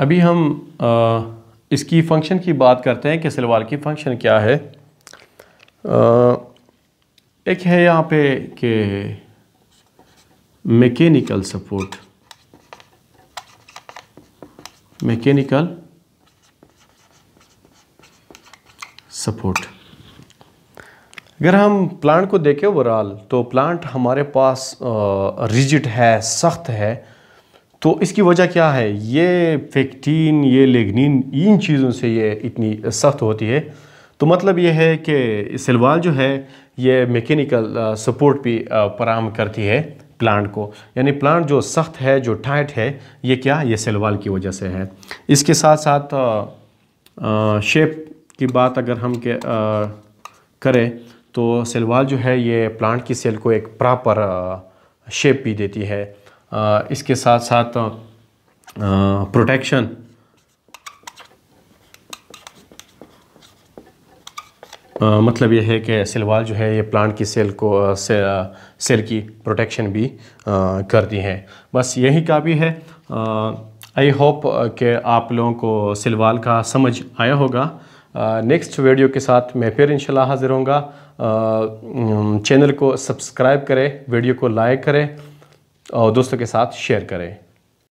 अभी हम आ, इसकी फंक्शन की बात करते हैं कि सलवार की फंक्शन क्या है आ, एक है यहाँ पे कि मैकेनिकल सपोर्ट मैकेनिकल सपोर्ट अगर हम प्लांट को देखें ओवरऑल तो प्लांट हमारे पास रिजिड है सख्त है तो इसकी वजह क्या है ये फेक्टीन ये लेगनिन इन चीज़ों से ये इतनी सख्त होती है तो मतलब ये है कि सिलवाल जो है ये मैकेनिकल सपोर्ट भी फ्राहम करती है प्लांट को यानी प्लांट जो सख्त है जो टाइट है ये क्या ये सिलवाल की वजह से है इसके साथ साथ आ, शेप की बात अगर हम के आ, करें तो सिलवाल जो है ये प्लांट की सेल को एक प्रॉपर शेप भी देती है इसके साथ साथ प्रोटेक्शन मतलब यह है कि सिलवाल जो है ये प्लांट की सेल को से, सेल की प्रोटेक्शन भी आ, करती है बस यही काफ़ी है आई होप कि आप लोगों को सिलवाल का समझ आया होगा नेक्स्ट वीडियो के साथ मैं फिर इंशाल्लाह हाज़िर होऊंगा चैनल को सब्सक्राइब करें वीडियो को लाइक करें दोस्तों के साथ शेयर करें